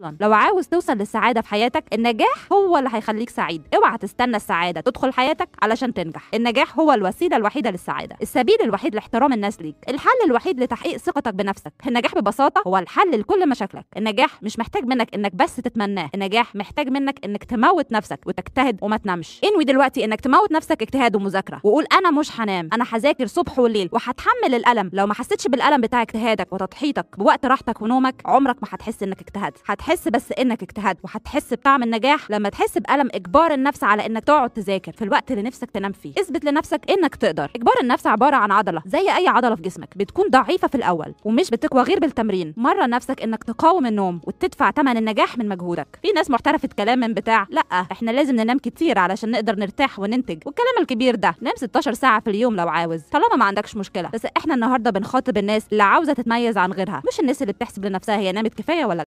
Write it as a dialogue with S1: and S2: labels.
S1: اصلا لو عاوز توصل للسعاده في حياتك النجاح هو اللي هيخليك سعيد اوعى تستنى السعاده تدخل حياتك علشان تنجح النجاح هو الوسيله الوحيده للسعاده السبيل الوحيد لاحترام الناس ليك الحل الوحيد لتحقيق ثقتك بنفسك النجاح ببساطه هو الحل لكل مشاكلك النجاح مش محتاج منك انك بس تتمناه النجاح محتاج منك انك تموت نفسك وتجتهد وما تنامش انوي دلوقتي انك تموت نفسك اجتهاد ومذاكره وقول انا مش هنام انا هذاكر صبح وليل وهتحمل الالم لو ما حسيتش بالالم بتاع اجتهادك وتضحيتك بوقت راحتك ونومك عمرك ما هتحس انك اجتهدت هتحس بس انك اجتهدت وهتحس بطعم النجاح لما تحس بألم اجبار النفس على انك تقعد تذاكر في الوقت اللي نفسك تنام فيه اثبت لنفسك انك تقدر اجبار النفس عبارة عن عضلة زي اي عضلة في جسمك بتكون ضعيفة في الاول ومش بتقوى غير بالتمرين مرة نفسك انك تقاوم النوم وتدفع ثمن النجاح من مجهودك في ناس محترفة كلام من بتاع لا احنا لازم ننام كتير علشان نقدر نرتاح وننتج والكلام الكبير ده نام 16 ساعة في اليوم لو عاوز طالما ما عندكش مشكلة بس احنا النهارده بنخاطب الناس اللي عاوزة تتميز عن غيرها مش الناس اللي بتحسب لنفسها هي نامت كفاية ولا